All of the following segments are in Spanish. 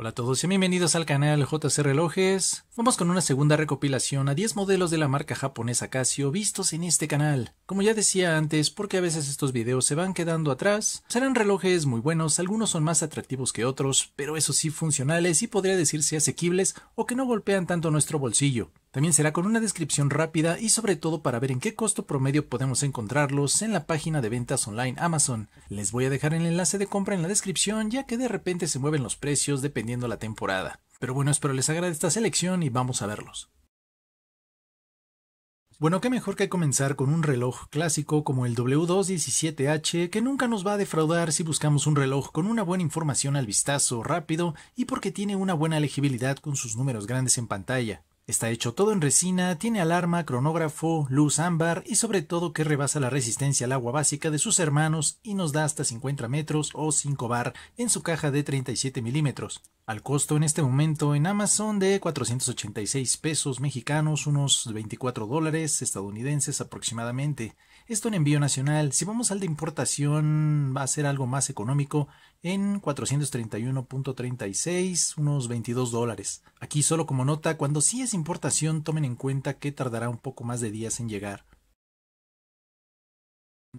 Hola a todos y bienvenidos al canal JC Relojes. Vamos con una segunda recopilación a 10 modelos de la marca japonesa Casio vistos en este canal. Como ya decía antes, porque a veces estos videos se van quedando atrás, serán relojes muy buenos, algunos son más atractivos que otros, pero eso sí funcionales y podría decirse asequibles o que no golpean tanto nuestro bolsillo. También será con una descripción rápida y sobre todo para ver en qué costo promedio podemos encontrarlos en la página de ventas online Amazon. Les voy a dejar el enlace de compra en la descripción ya que de repente se mueven los precios dependiendo la temporada. Pero bueno, espero les agrade esta selección y vamos a verlos. Bueno, qué mejor que comenzar con un reloj clásico como el W217H, que nunca nos va a defraudar si buscamos un reloj con una buena información al vistazo, rápido y porque tiene una buena legibilidad con sus números grandes en pantalla. Está hecho todo en resina, tiene alarma, cronógrafo, luz ámbar y sobre todo que rebasa la resistencia al agua básica de sus hermanos y nos da hasta 50 metros o 5 bar en su caja de 37 milímetros. Al costo en este momento en Amazon de 486 pesos mexicanos, unos 24 dólares estadounidenses aproximadamente. Esto en envío nacional. Si vamos al de importación, va a ser algo más económico en 431.36, unos 22 dólares. Aquí solo como nota, cuando sí es importación, tomen en cuenta que tardará un poco más de días en llegar.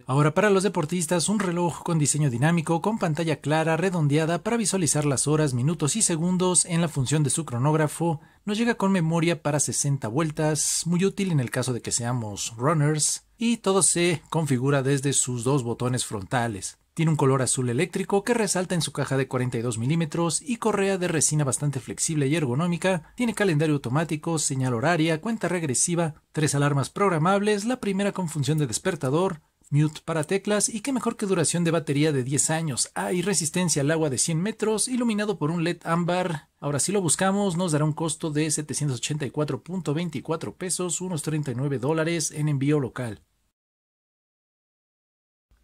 Ahora para los deportistas, un reloj con diseño dinámico con pantalla clara redondeada para visualizar las horas, minutos y segundos en la función de su cronógrafo, nos llega con memoria para 60 vueltas, muy útil en el caso de que seamos runners, y todo se configura desde sus dos botones frontales. Tiene un color azul eléctrico que resalta en su caja de 42 milímetros y correa de resina bastante flexible y ergonómica. Tiene calendario automático, señal horaria, cuenta regresiva, tres alarmas programables, la primera con función de despertador, mute para teclas y qué mejor que duración de batería de 10 años. Hay y resistencia al agua de 100 metros, iluminado por un LED ámbar. Ahora, si lo buscamos, nos dará un costo de 784.24 pesos, unos 39 dólares en envío local.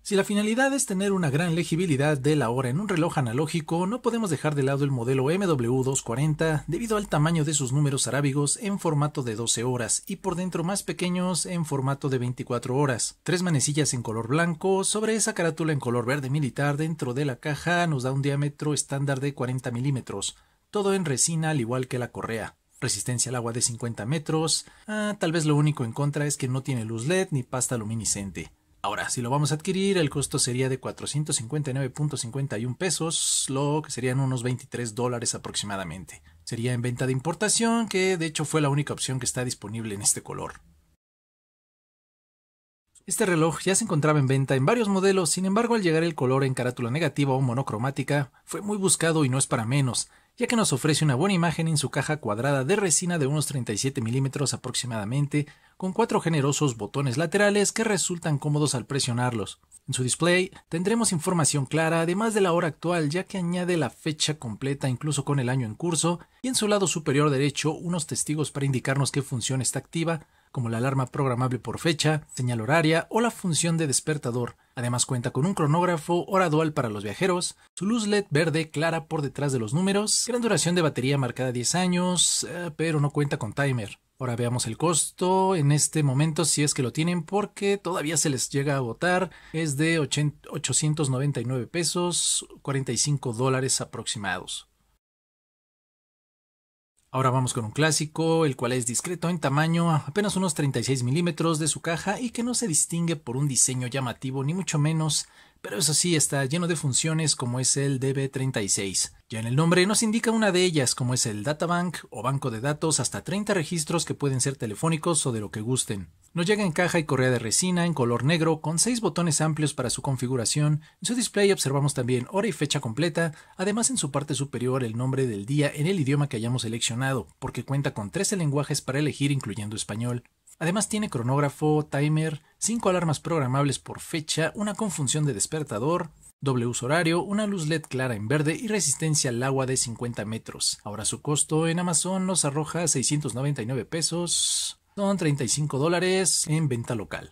Si la finalidad es tener una gran legibilidad de la hora en un reloj analógico, no podemos dejar de lado el modelo MW240 debido al tamaño de sus números arábigos en formato de 12 horas y por dentro más pequeños en formato de 24 horas. Tres manecillas en color blanco sobre esa carátula en color verde militar dentro de la caja nos da un diámetro estándar de 40 milímetros, todo en resina al igual que la correa resistencia al agua de 50 metros. Ah, tal vez lo único en contra es que no tiene luz LED ni pasta luminiscente. Ahora, si lo vamos a adquirir, el costo sería de 459.51 pesos, lo que serían unos 23 dólares aproximadamente. Sería en venta de importación, que de hecho fue la única opción que está disponible en este color. Este reloj ya se encontraba en venta en varios modelos, sin embargo al llegar el color en carátula negativa o monocromática fue muy buscado y no es para menos, ya que nos ofrece una buena imagen en su caja cuadrada de resina de unos 37 milímetros aproximadamente, con cuatro generosos botones laterales que resultan cómodos al presionarlos. En su display tendremos información clara, además de la hora actual, ya que añade la fecha completa incluso con el año en curso, y en su lado superior derecho unos testigos para indicarnos qué función está activa, como la alarma programable por fecha, señal horaria o la función de despertador. Además cuenta con un cronógrafo, hora dual para los viajeros, su luz LED verde clara por detrás de los números, gran duración de batería marcada 10 años, eh, pero no cuenta con timer. Ahora veamos el costo en este momento si es que lo tienen porque todavía se les llega a agotar. Es de 899 pesos, 45 dólares aproximados. Ahora vamos con un clásico, el cual es discreto en tamaño, apenas unos 36 milímetros de su caja y que no se distingue por un diseño llamativo ni mucho menos, pero eso sí está lleno de funciones como es el DB36. Ya en el nombre nos indica una de ellas como es el Databank o banco de datos hasta 30 registros que pueden ser telefónicos o de lo que gusten. Nos llega en caja y correa de resina en color negro con seis botones amplios para su configuración. En su display observamos también hora y fecha completa, además en su parte superior el nombre del día en el idioma que hayamos seleccionado, porque cuenta con 13 lenguajes para elegir incluyendo español. Además tiene cronógrafo, timer, cinco alarmas programables por fecha, una con función de despertador, doble uso horario, una luz LED clara en verde y resistencia al agua de 50 metros. Ahora su costo en Amazon nos arroja 699 pesos. Son 35 dólares en venta local.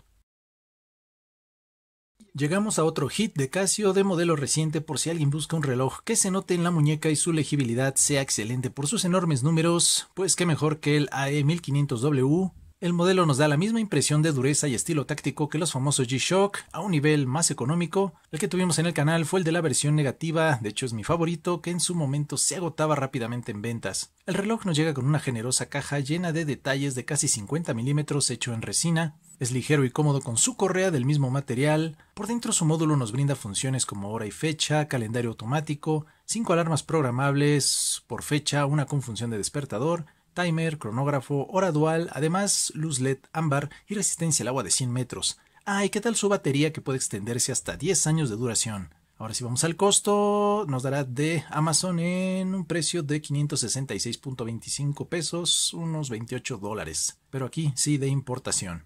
Llegamos a otro hit de Casio de modelo reciente por si alguien busca un reloj que se note en la muñeca y su legibilidad sea excelente por sus enormes números, pues qué mejor que el AE1500W el modelo nos da la misma impresión de dureza y estilo táctico que los famosos G-Shock, a un nivel más económico. El que tuvimos en el canal fue el de la versión negativa, de hecho es mi favorito, que en su momento se agotaba rápidamente en ventas. El reloj nos llega con una generosa caja llena de detalles de casi 50 milímetros hecho en resina, es ligero y cómodo con su correa del mismo material. Por dentro su módulo nos brinda funciones como hora y fecha, calendario automático, cinco alarmas programables por fecha, una con función de despertador timer, cronógrafo, hora dual, además luz LED ámbar y resistencia al agua de 100 metros. Ay, qué tal su batería que puede extenderse hasta 10 años de duración? Ahora si vamos al costo, nos dará de Amazon en un precio de 566.25 pesos, unos 28 dólares. Pero aquí sí de importación.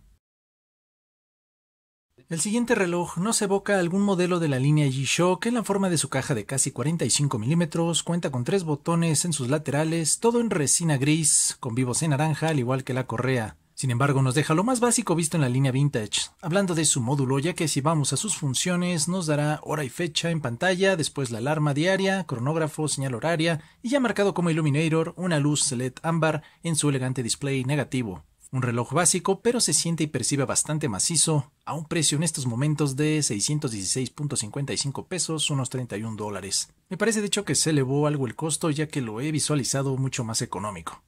El siguiente reloj nos evoca algún modelo de la línea G-Shock en la forma de su caja de casi 45 milímetros, cuenta con tres botones en sus laterales, todo en resina gris, con vivos en naranja, al igual que la correa. Sin embargo, nos deja lo más básico visto en la línea vintage, hablando de su módulo, ya que si vamos a sus funciones nos dará hora y fecha en pantalla, después la alarma diaria, cronógrafo, señal horaria y ya marcado como Illuminator una luz LED ámbar en su elegante display negativo. Un reloj básico, pero se siente y percibe bastante macizo, a un precio en estos momentos de 616.55 pesos, unos 31 dólares. Me parece de hecho que se elevó algo el costo ya que lo he visualizado mucho más económico.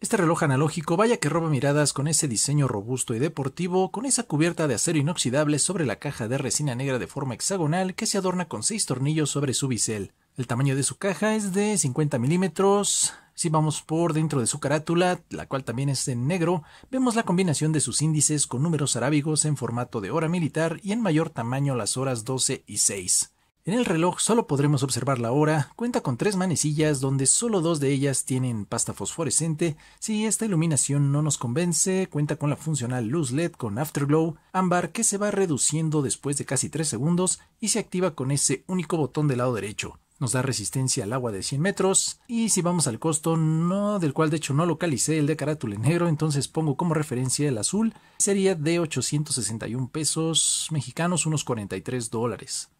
Este reloj analógico vaya que roba miradas con ese diseño robusto y deportivo, con esa cubierta de acero inoxidable sobre la caja de resina negra de forma hexagonal que se adorna con seis tornillos sobre su bisel. El tamaño de su caja es de 50 milímetros. Si vamos por dentro de su carátula, la cual también es en negro, vemos la combinación de sus índices con números arábigos en formato de hora militar y en mayor tamaño las horas 12 y 6. En el reloj solo podremos observar la hora, cuenta con tres manecillas donde solo dos de ellas tienen pasta fosforescente, si esta iluminación no nos convence, cuenta con la funcional luz LED con afterglow ámbar que se va reduciendo después de casi 3 segundos y se activa con ese único botón del lado derecho nos da resistencia al agua de 100 metros. Y si vamos al costo, no, del cual de hecho no localicé el de carátula negro, entonces pongo como referencia el azul, sería de 861 pesos mexicanos, unos 43 dólares.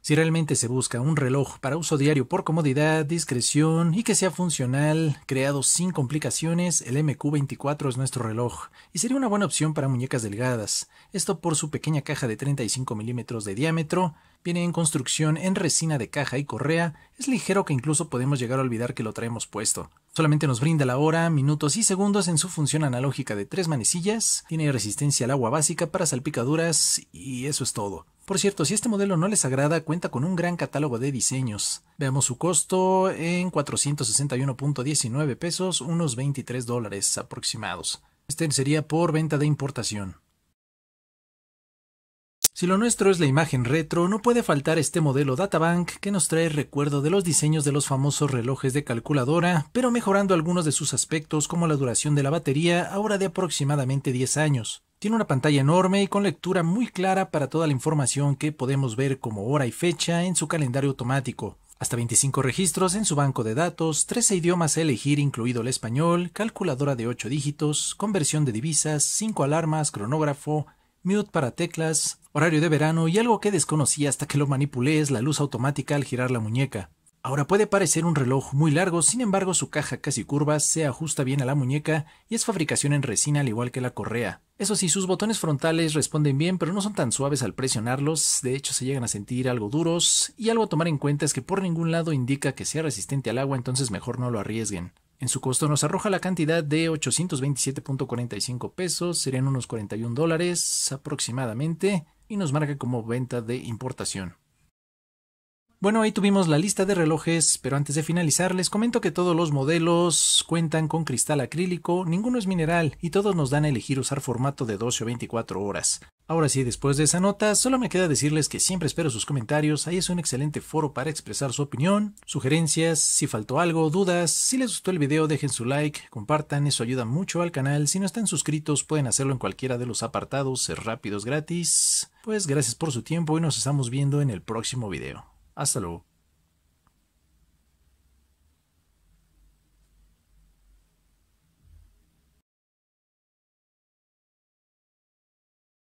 Si realmente se busca un reloj para uso diario por comodidad, discreción y que sea funcional, creado sin complicaciones, el MQ24 es nuestro reloj y sería una buena opción para muñecas delgadas. Esto por su pequeña caja de 35 milímetros de diámetro, Viene en construcción en resina de caja y correa, es ligero que incluso podemos llegar a olvidar que lo traemos puesto. Solamente nos brinda la hora, minutos y segundos en su función analógica de tres manecillas, tiene resistencia al agua básica para salpicaduras y eso es todo. Por cierto, si este modelo no les agrada, cuenta con un gran catálogo de diseños. Veamos su costo en 461.19 pesos, unos 23 dólares aproximados. Este sería por venta de importación. Si lo nuestro es la imagen retro, no puede faltar este modelo Databank que nos trae recuerdo de los diseños de los famosos relojes de calculadora, pero mejorando algunos de sus aspectos como la duración de la batería, ahora de aproximadamente 10 años. Tiene una pantalla enorme y con lectura muy clara para toda la información que podemos ver como hora y fecha en su calendario automático. Hasta 25 registros en su banco de datos, 13 idiomas a elegir incluido el español, calculadora de 8 dígitos, conversión de divisas, 5 alarmas, cronógrafo, mute para teclas, horario de verano y algo que desconocí hasta que lo manipulé es la luz automática al girar la muñeca. Ahora puede parecer un reloj muy largo, sin embargo su caja casi curva se ajusta bien a la muñeca y es fabricación en resina al igual que la correa. Eso sí, sus botones frontales responden bien, pero no son tan suaves al presionarlos, de hecho se llegan a sentir algo duros, y algo a tomar en cuenta es que por ningún lado indica que sea resistente al agua, entonces mejor no lo arriesguen. En su costo nos arroja la cantidad de 827.45 pesos, serían unos 41 dólares aproximadamente, y nos marca como venta de importación. Bueno, ahí tuvimos la lista de relojes, pero antes de finalizar les comento que todos los modelos cuentan con cristal acrílico, ninguno es mineral y todos nos dan a elegir usar formato de 12 o 24 horas. Ahora sí, después de esa nota, solo me queda decirles que siempre espero sus comentarios, ahí es un excelente foro para expresar su opinión, sugerencias, si faltó algo, dudas, si les gustó el video dejen su like, compartan, eso ayuda mucho al canal, si no están suscritos pueden hacerlo en cualquiera de los apartados, ser rápidos gratis. Pues gracias por su tiempo y nos estamos viendo en el próximo video. أصله